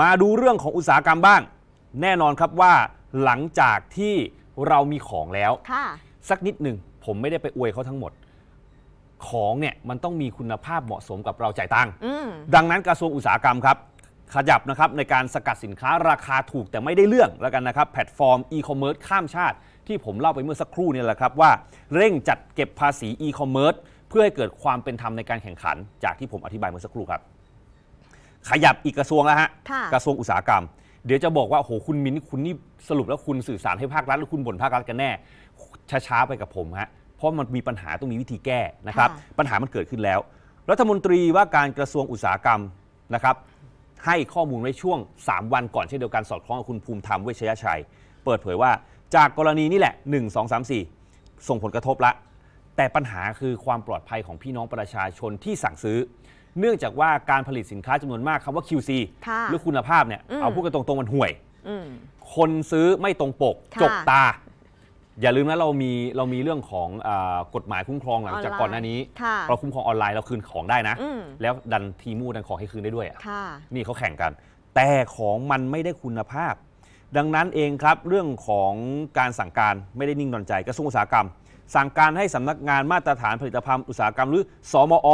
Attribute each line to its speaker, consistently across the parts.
Speaker 1: มาดูเรื่องของอุตสาหกรรมบ้าง แน่นอนครับว่าหลังจากที่เรามีของแล้วสักนิดหนึ่ง ผมไม่ได้ไปอวยเขาทั้งหมด ของเนี่ยมันต้องมีคุณภาพเหมาะสมกับเราจ่ายตังค์ดังนั้นกระทรวงอุตสาหกรรมครับ ขยับนะครับในการสกัดสินค้าราคาถูกแต่ไม่ได้เรื่องแล้วกันนะครับแพลตฟอร์มอีคอมเมิร์ซข้ามชาติ ที่ผมเล่าไปเมื่อสักครู่นี่แหละครับว่าเร่งจัดเก็บภาษีอีคอมเมิร์ซเพื่อให้เกิดความเป็นธรรมในการแข่งขัน จากที่ผมอธิบายเมื่อสักครู่ครับขยับอีกกระทรวงแล้วฮะกระทรวงอุตสาหกรรม เดี๋ยวจะบอกว่าโหคุณมิ้นคุณนี่สรุปแล้วคุณสื่อสารให้ภาครัฐหรือคุณบ่นภาครัฐกันแน่ ช้า ๆ ไปกับผมฮะเพราะมันมีปัญหา ต้องมีวิธีแก้นะครับ ปัญหามันเกิดขึ้นแล้ว รัฐมนตรีว่าการกระทรวงอุตสาหกรรมนะครับ ให้ข้อมูลไว้ช่วง 3 วันก่อนเช่นเดียวกัน สอดคล้องกับคุณภูมิธรรมเวชยชัย เปิดเผยว่า จากกรณีนี่แหละ 1 2 3 4ส่งผลกระทบละแต่ปัญหาคือความปลอดภัยของพี่น้องประชาชนที่สั่งซื้อเนื่องจากว่าการผลิตสินค้าจำนวนมากคำว่า QC หรือคุณภาพเนี่ยอเอาพูดกันตรงๆมันห่วย คนซื้อไม่ตรงปกจกตา อย่าลืมนะเรามีเรามีเรื่องของอกฎหมายคุ้มครองหลังจากก่อนหน้านี้เราคุ้มครองออนไลน์เราคืนของได้นะ แล้วดันทีมูดันของให้คืนได้ด้วยอะ่ะนี่เขาแข่งกัน แต่ของมันไม่ได้คุณภาพดังนั้นเองครับเรื่องของการสั่งการไม่ได้นิ่งนอนใจกระทรวงอุตสาหกรรม สั่งการให้สำนักงานมาตรฐานผลิตภัณฑ์อุตสาหกรรมหรือสอมอ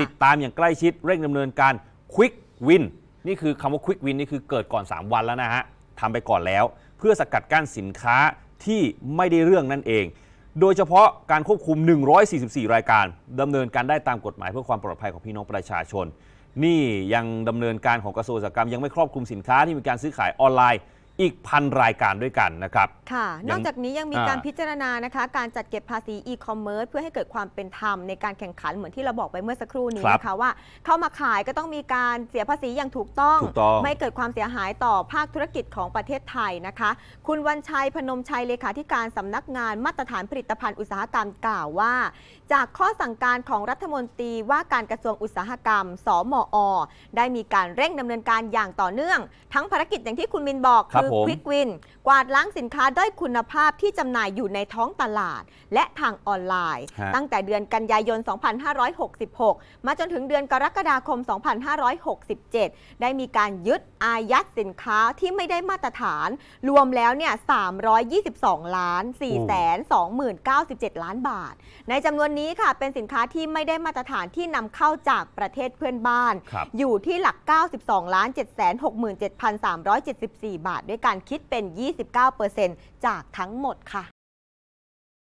Speaker 1: ติดตามอย่างใกล้ชิด เร่งดำเนินการควิกวินนี่คือคำว่าควิกวินนี่คือเกิดก่อน 3 วันแล้วนะฮะทำไปก่อนแล้ว เพื่อสกัดกั้นสินค้าที่ไม่ได้เรื่องนั่นเอง โดยเฉพาะการควบคุม 144 รายการดำเนินการได้ตามกฎหมายเพื่อความปลอดภัยของพี่น้องประชาชน นี่ยังดำเนินการของกระทรวงอุตสาหกรรมยังไม่ครอบคลุมสินค้าที่มีการซื้อขายออนไลน์อีกพันรายการด้วยกันนะครับ
Speaker 2: ค่ะ นอกจากนี้ยังมีการพิจารณานะคะ การจัดเก็บภาษีอีคอมเมิร์ซเพื่อให้เกิดความเป็นธรรมในการแข่งขันเหมือนที่เราบอกไปเมื่อสักครู่นี้นะคะว่า เข้ามาขายก็ต้องมีการเสียภาษีอย่างถูกต้อง ไม่เกิดความเสียหายต่อภาคธุรกิจของประเทศไทยนะคะ คุณวันชัยพนมชัยเลขาธิการสำนักงานมาตรฐานผลิตภัณฑ์อุตสาหกรรมกล่าวว่าจากข้อสั่งการของรัฐมนตรีว่าการกระทรวงอุตสาหกรรม สมอ ได้มีการเร่งดำเนินการอย่างต่อเนื่อง ทั้งภารกิจอย่างที่คุณมินบอกคือคือควิกวินกวาดล้างสินค้าด้วยคุณภาพที่จำหน่ายอยู่ในท้องตลาดและทางออนไลน์ ตั้งแต่เดือนกันยายน 2566 มาจนถึงเดือนกรกฎาคม 2567 ได้มีการยึดอายัดสินค้าที่ไม่ได้มาตรฐาน รวมแล้วเนี่ย 322 ล้าน4 2 9 7 ล้าน บาท ในจำนวนนี้ค่ะ เป็นสินค้าที่ไม่ได้มาตรฐานที่นำเข้าจากประเทศเพื่อนบ้าน อยู่ที่หลัก 92ล้าน767,374 บาทด้วย้วยการคิดเป็น 29%จากทั้งหมดค่ะ